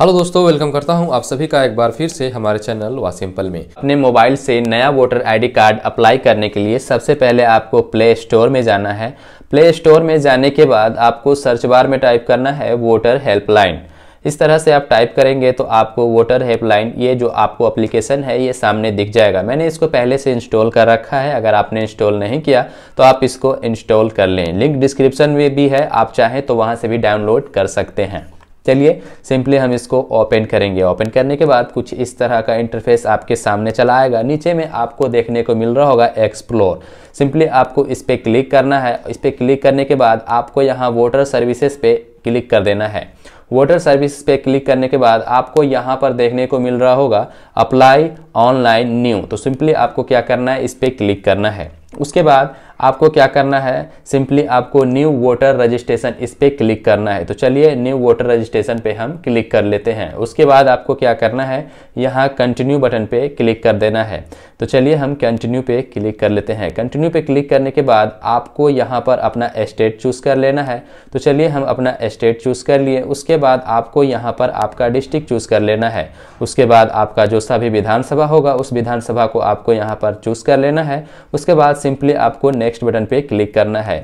Hello दोस्तों welcome करता हूं आप सभी का एक बार फिर से हमारे चैनल वासिम्पल में अपने मोबाइल से नया वोटर आईडी कार्ड अप्लाई करने के लिए सबसे पहले आपको प्ले स्टोर में जाना है प्ले स्टोर में जाने के बाद आपको सर्च बार में टाइप करना है वोटर हेल्पलाइन इस तरह से आप टाइप करेंगे तो आपको वोटर हेल्पलाइन ये जो आपको अप्लीकेशन है ये सामने दिख जाएगा मैंने इसको पहले से इंस्टॉल कर रखा है अगर आपने इंस्टॉल नहीं किया तो आप इसको इंस्टॉल कर लें लिंक डिस्क्रिप्शन में भी है आप चाहें तो वहाँ से भी डाउनलोड कर सकते हैं चलिए सिंपली हम इसको ओपन करेंगे ओपन करने के बाद कुछ इस तरह का इंटरफेस आपके सामने चला आएगा नीचे में आपको देखने को मिल रहा होगा एक्सप्लोर सिंपली आपको इस पर क्लिक करना है इस पर क्लिक करने के बाद आपको यहाँ वोटर सर्विसेज पे क्लिक कर देना है वोटर सर्विस पे क्लिक करने के बाद आपको यहाँ पर देखने को मिल रहा होगा अप्लाई ऑनलाइन न्यू तो सिंपली आपको क्या करना है इस पर क्लिक करना है उसके बाद आपको क्या करना है सिंपली आपको न्यू वोटर रजिस्ट्रेशन इस पर क्लिक करना है तो चलिए न्यू वोटर रजिस्ट्रेशन पे हम क्लिक कर लेते हैं उसके बाद आपको क्या करना है यहाँ कंटिन्यू बटन पे क्लिक कर देना है तो चलिए हम कंटिन्यू पे क्लिक कर लेते हैं कंटिन्यू पे क्लिक करने के बाद आपको यहाँ पर अपना स्टेट चूज़ कर लेना है तो चलिए हम अपना स्टेट चूज़ कर लिए उसके बाद आपको यहाँ पर आपका डिस्ट्रिक्ट चूज़ कर लेना है उसके बाद आपका जो सभी विधानसभा होगा उस विधानसभा को आपको यहाँ पर चूज़ कर लेना है उसके बाद सिंपली आपको नेक्स्ट नेक्स्ट बटन पे क्लिक करना है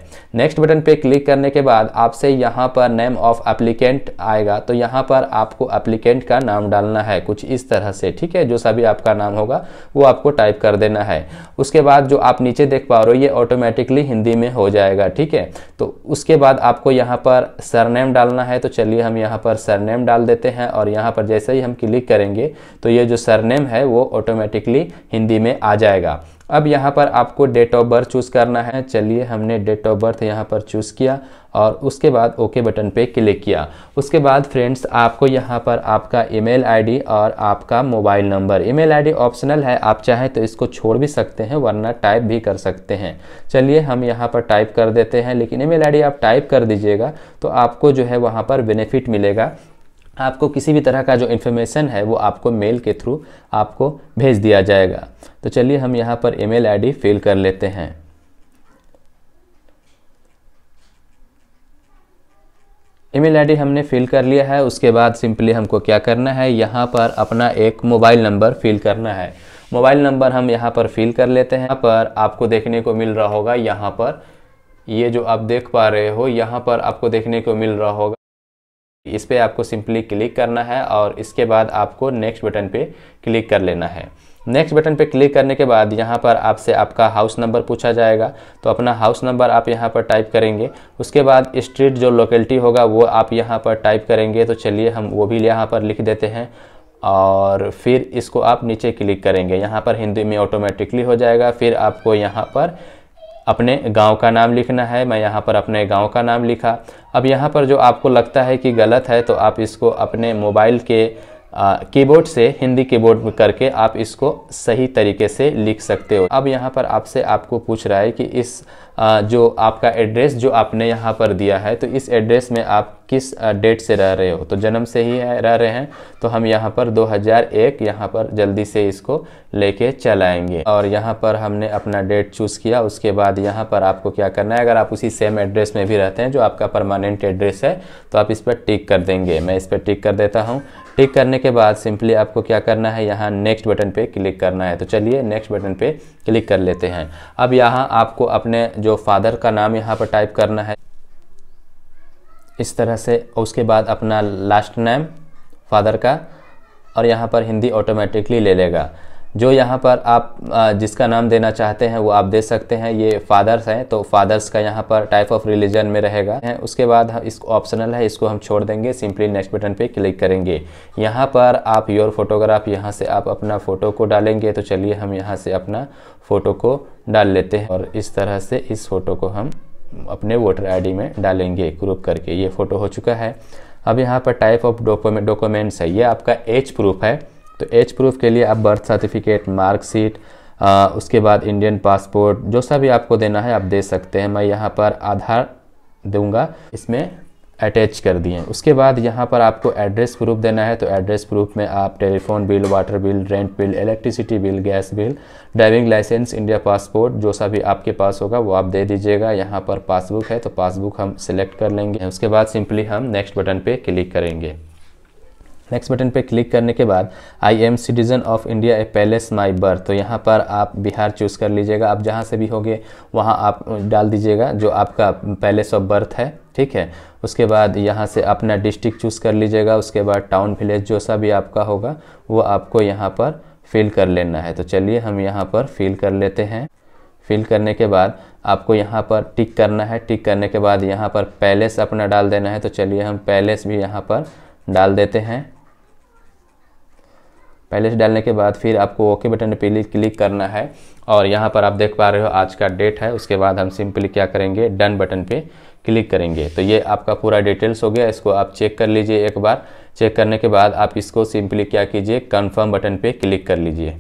नेक्स्ट बटन पे क्लिक करने के बाद आपसे यहाँ पर नेम ऑफ एप्लीकेंट आएगा तो यहाँ पर आपको एप्लीकेंट का नाम डालना है कुछ इस तरह से ठीक है जो सा भी आपका नाम होगा वो आपको टाइप कर देना है उसके बाद जो आप नीचे देख पा रहे हो ये ऑटोमेटिकली हिंदी में हो जाएगा ठीक है तो उसके बाद आपको यहाँ पर सरनेम डालना है तो चलिए हम यहाँ पर सरनेम डाल देते हैं और यहाँ पर जैसे ही हम क्लिक करेंगे तो ये जो सरनेम है वो ऑटोमेटिकली हिंदी में आ जाएगा अब यहाँ पर आपको डेट ऑफ बर्थ चूज़ करना है चलिए हमने डेट ऑफ बर्थ यहाँ पर चूज़ किया और उसके बाद ओके बटन पे क्लिक किया उसके बाद फ्रेंड्स आपको यहाँ पर आपका ईमेल आईडी और आपका mobile number email ID optional है आप चाहें तो इसको छोड़ भी सकते हैं वरना टाइप भी कर सकते हैं चलिए हम यहाँ पर टाइप कर देते हैं लेकिन ईमेल आईडी आप टाइप कर दीजिएगा तो आपको जो है वहाँ पर बेनिफिट मिलेगा आपको किसी भी तरह का जो इन्फॉर्मेशन है वो आपको मेल के थ्रू आपको भेज दिया जाएगा तो चलिए हम यहाँ पर ईमेल आईडी फिल कर लेते हैं ईमेल आईडी हमने फिल कर लिया है उसके बाद सिंपली हमको क्या करना है यहाँ पर अपना एक मोबाइल नंबर फिल करना है मोबाइल नंबर हम यहाँ पर फिल कर लेते हैं यहाँ पर आपको देखने को मिल रहा होगा यहाँ पर ये जो आप देख पा रहे हो यहाँ पर आपको देखने को मिल रहा होगा इस पर आपको सिंपली क्लिक करना है और इसके बाद आपको नेक्स्ट बटन पे क्लिक कर लेना है नेक्स्ट बटन पे क्लिक करने के बाद यहाँ पर आपसे आपका हाउस नंबर पूछा जाएगा तो अपना हाउस नंबर आप यहाँ पर टाइप करेंगे उसके बाद स्ट्रीट जो लोकेलिटी होगा वो आप यहाँ पर टाइप करेंगे तो चलिए हम वो भी यहाँ पर लिख देते हैं और फिर इसको आप नीचे क्लिक करेंगे यहाँ पर हिंदी में ऑटोमेटिकली हो जाएगा फिर आपको यहाँ पर अपने गांव का नाम लिखना है मैं यहाँ पर अपने गांव का नाम लिखा अब यहाँ पर जो आपको लगता है कि गलत है तो आप इसको अपने मोबाइल के कीबोर्ड से हिंदी कीबोर्ड में करके आप इसको सही तरीके से लिख सकते हो अब यहाँ पर आपसे आपको पूछ रहा है कि इस आ, जो आपका एड्रेस जो आपने यहाँ पर दिया है तो इस एड्रेस में आप किस डेट से रह रहे हो तो जन्म से ही रह रहे हैं तो हम यहाँ पर 2001 यहाँ पर जल्दी से इसको लेके चलाएंगे और यहाँ पर हमने अपना डेट चूज़ किया उसके बाद यहाँ पर आपको क्या करना है अगर आप उसी सेम एड्रेस में भी रहते हैं जो आपका परमानेंट एड्रेस है तो आप इस पर टिक कर देंगे मैं इस पर टिक कर देता हूँ टिक करने के बाद सिंपली आपको क्या करना है यहाँ नेक्स्ट बटन पे क्लिक करना है तो चलिए नेक्स्ट बटन पे क्लिक कर लेते हैं अब यहाँ आपको अपने जो फादर का नाम यहाँ पर टाइप करना है इस तरह से उसके बाद अपना लास्ट नेम फादर का और यहाँ पर हिंदी ऑटोमेटिकली ले लेगा ले जो यहाँ पर आप जिसका नाम देना चाहते हैं वो आप दे सकते हैं ये फादर्स हैं तो फादर्स का यहाँ पर टाइप ऑफ रिलीजन में रहेगा उसके बाद हम इसको ऑप्शनल है इसको हम छोड़ देंगे सिंपली नेक्स्ट बटन पे क्लिक करेंगे यहाँ पर आप योर फोटोग्राफ यहाँ से आप अपना फ़ोटो को डालेंगे तो चलिए हम यहाँ से अपना फ़ोटो को डाल लेते हैं और इस तरह से इस फ़ोटो को हम अपने वोटर आई में डालेंगे ग्रुप करके ये फ़ोटो हो चुका है अब यहाँ पर टाइप ऑफ डॉक्यूमेंट डॉक्यूमेंट्स है ये आपका एज प्रूफ है तो एज प्रूफ के लिए आप बर्थ सर्टिफिकेट मार्कशीट उसके बाद इंडियन पासपोर्ट जो सा भी आपको देना है आप दे सकते हैं मैं यहाँ पर आधार दूंगा इसमें अटैच कर दिए उसके बाद यहाँ पर आपको एड्रेस प्रूफ देना है तो एड्रेस प्रूफ में आप telephone bill water bill rent bill electricity bill gas bill driving licence India passport जो सा भी आपके पास होगा वो आप दे दीजिएगा यहाँ पर पासबुक है तो पासबुक हम सिलेक्ट कर लेंगे उसके बाद सिंपली हम नेक्स्ट बटन पर क्लिक करेंगे नेक्स्ट बटन पे क्लिक करने के बाद I am citizen of India a palace my birth तो यहाँ पर आप बिहार चूज़ कर लीजिएगा आप जहाँ से भी होगे वहाँ आप डाल दीजिएगा जो आपका पैलेस ऑफ बर्थ है ठीक है उसके बाद यहाँ से अपना डिस्ट्रिक्ट चूज़ कर लीजिएगा उसके बाद टाउन विलेज जो सा भी आपका होगा वो आपको यहाँ पर फिल कर लेना है तो चलिए हम यहाँ पर फिल कर लेते हैं फिल करने के बाद आपको यहाँ पर टिक करना है टिक करने के बाद यहाँ पर पैलेस अपना डाल देना है तो चलिए हम पैलेस भी यहाँ पर डाल देते हैं पहले से डालने के बाद फिर आपको ओके बटन पे क्लिक करना है और यहाँ पर आप देख पा रहे हो आज का डेट है उसके बाद हम सिंपली क्या करेंगे डन बटन पे क्लिक करेंगे तो ये आपका पूरा डिटेल्स हो गया इसको आप चेक कर लीजिए एक बार चेक करने के बाद आप इसको सिंपली क्या कीजिए कन्फर्म बटन पर क्लिक कर लीजिए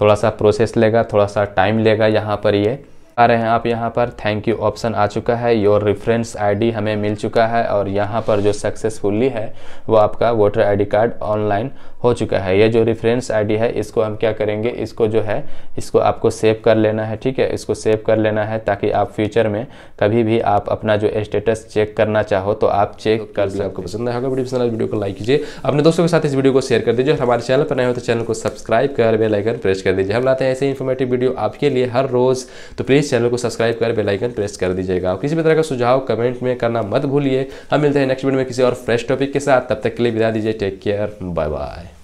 थोड़ा सा प्रोसेस लेगा थोड़ा सा टाइम लेगा यहाँ पर ये यह। आ रहे हैं आप यहाँ पर थैंक यू ऑप्शन आ चुका है योर रेफरेंस आईडी हमें मिल चुका है और यहाँ पर जो सक्सेसफुली है वो आपका वोटर आईडी कार्ड ऑनलाइन हो चुका है ये जो रेफरेंस आईडी है इसको हम क्या करेंगे इसको जो है इसको आपको सेव कर लेना है ठीक है इसको सेव कर लेना है ताकि आप फ्यूचर में कभी भी आप अपना जो स्टेटस चेक करना चाहो तो आप चेक तो कर आपको पसंद आएगा वीडियो पसंद तो वीडियो को लाइक कीजिए अपने दोस्तों के साथ इस वीडियो को शेयर कर दीजिए और हमारे चैनल पर नए हो तो चैनल को सब्सक्राइब कर बेलाइकन प्रेस कर दीजिए हम लाते हैं ऐसे इन्फॉर्मेटिव वीडियो आपके लिए हर रोज़ तो प्लीज़ चैनल को सब्सक्राइब कर बेलाइकन प्रेस कर दीजिएगा और किसी भी तरह का सुझाव कमेंट में करना मत भूलिए हम मिलते हैं नेक्स्ट वीडियो में किसी और फ्रेश टॉपिक के साथ तब तक के लिए विदा दीजिए टेक केयर बाय बाय